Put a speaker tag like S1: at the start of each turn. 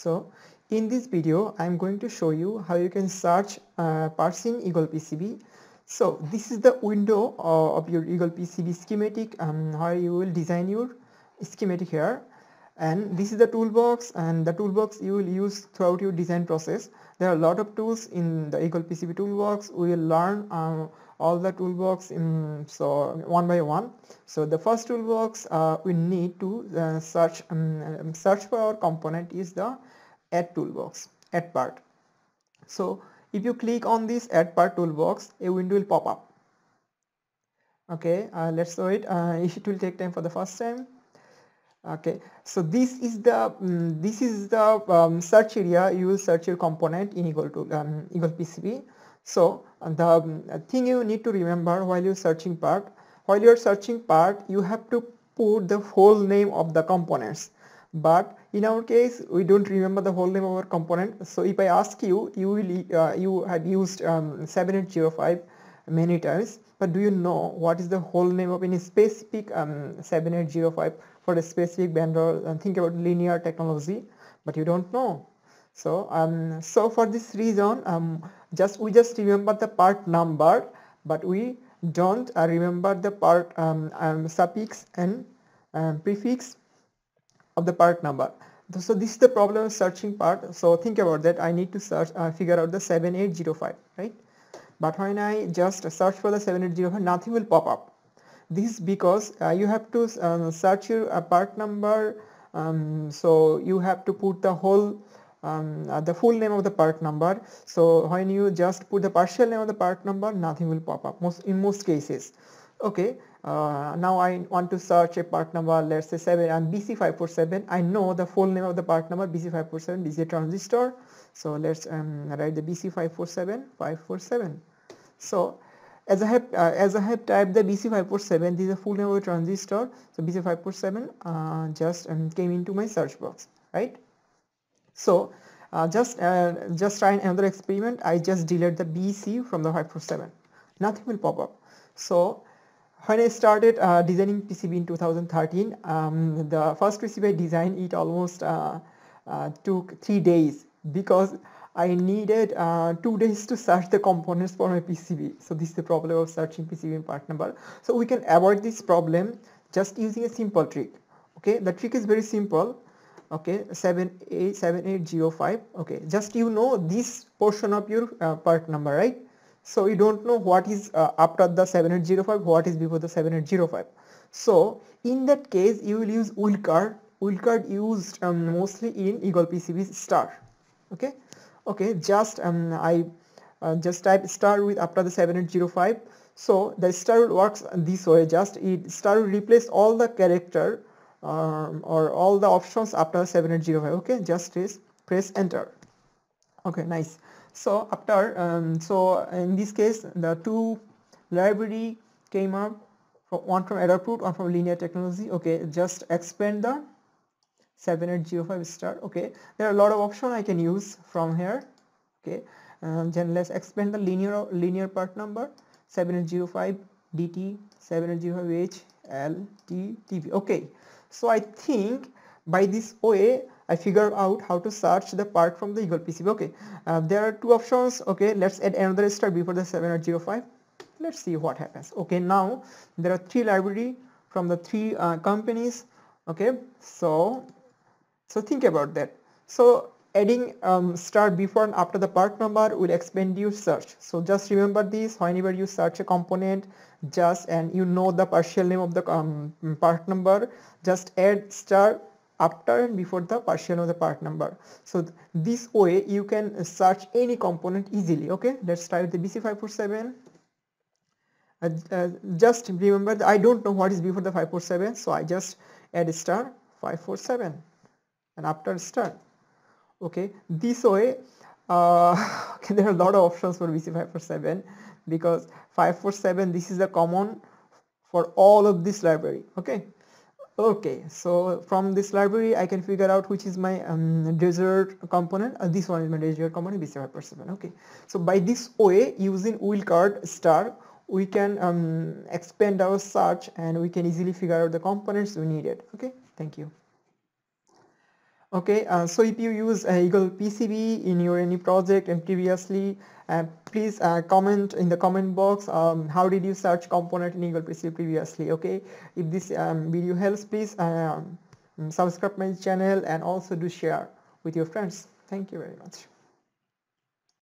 S1: So in this video I'm going to show you how you can search uh, parsing Eagle PCB. So this is the window uh, of your Eagle PCB schematic um, how you will design your schematic here and this is the toolbox and the toolbox you will use throughout your design process there are a lot of tools in the Eagle pcb toolbox we will learn um, all the toolbox in so one by one so the first toolbox uh, we need to uh, search um, um, search for our component is the add toolbox add part so if you click on this add part toolbox a window will pop up okay uh, let's show it uh, it will take time for the first time okay so this is the um, this is the um, search area you will search your component in equal to um, equal pcb so the um, thing you need to remember while you're searching part while you're searching part you have to put the whole name of the components but in our case we don't remember the whole name of our component so if i ask you you will uh, you had used um, 7805 many times but do you know what is the whole name of any specific um, 7805 for a specific vendor and uh, think about linear technology but you don't know so um, so for this reason um, just we just remember the part number but we don't uh, remember the part um, um, suffix and um, prefix of the part number so this is the problem of searching part so think about that I need to search uh, figure out the 7805 right but when I just search for the 7805 nothing will pop up this is because uh, you have to um, search your uh, part number um, so you have to put the whole um, uh, the full name of the part number so when you just put the partial name of the part number nothing will pop up most in most cases okay uh, now I want to search a part number let's say 7 and BC547 I know the full name of the part number BC547 BC transistor so let's um, write the BC547 547 so as I have uh, as I have typed the BC547 this is a full number transistor so BC547 uh, just um, came into my search box right so uh, just uh, just try another experiment I just delete the BC from the 547 nothing will pop up so when I started uh, designing PCB in 2013 um, the first PCB I designed it almost uh, took three days because I needed uh, two days to search the components for my PCB. So this is the problem of searching PCB in part number. So we can avoid this problem just using a simple trick. Okay, the trick is very simple. Okay, 787805. Okay, just you know this portion of your uh, part number, right? So you don't know what is uh, after the 7805, what is before the 7805. So in that case, you will use Wilcard. Wilcard used um, mostly in Eagle PCB star. Okay okay just um, I uh, just type star with after the 7805 so the star rule works this way just it star will replace all the character um, or all the options after 7805 okay just press, press enter okay nice so after um, so in this case the two library came up from one from error proof one from linear technology okay just expand the 7805 star okay there are a lot of option I can use from here okay um, then let's expand the linear linear part number 7805 DT 7805H LTTP okay so I think by this way I figure out how to search the part from the equal PCB okay uh, there are two options okay let's add another star before the 7805 let's see what happens okay now there are three library from the three uh, companies okay so so think about that. So adding um, star before and after the part number will expand your search. So just remember this whenever you search a component just and you know the partial name of the um, part number just add star after and before the partial of the part number. So th this way you can search any component easily. Okay, let's try with the BC547. Uh, uh, just remember I don't know what is before the 547 so I just add star 547 and after start okay this way uh, okay, there are a lot of options for BC547 because 547 this is the common for all of this library okay okay so from this library I can figure out which is my um, desert component uh, this one is my desert component BC547 okay so by this way using card star we can um, expand our search and we can easily figure out the components we needed okay thank you okay uh, so if you use uh, eagle pcb in your any project and previously uh, please uh, comment in the comment box um, how did you search component in eagle pcb previously okay if this um, video helps please um, subscribe my channel and also do share with your friends thank you very much